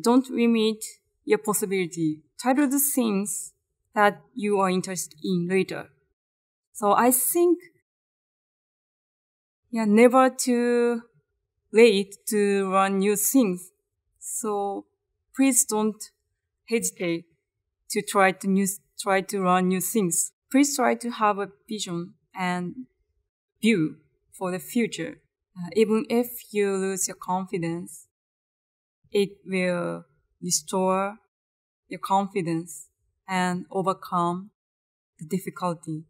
Don't limit your possibility. Try to do things that you are interested in later. So I think, yeah, never too late to learn new things. So please don't hesitate to try to new, try to learn new things. Please try to have a vision and view for the future. Uh, even if you lose your confidence, it will restore your confidence and overcome the difficulty.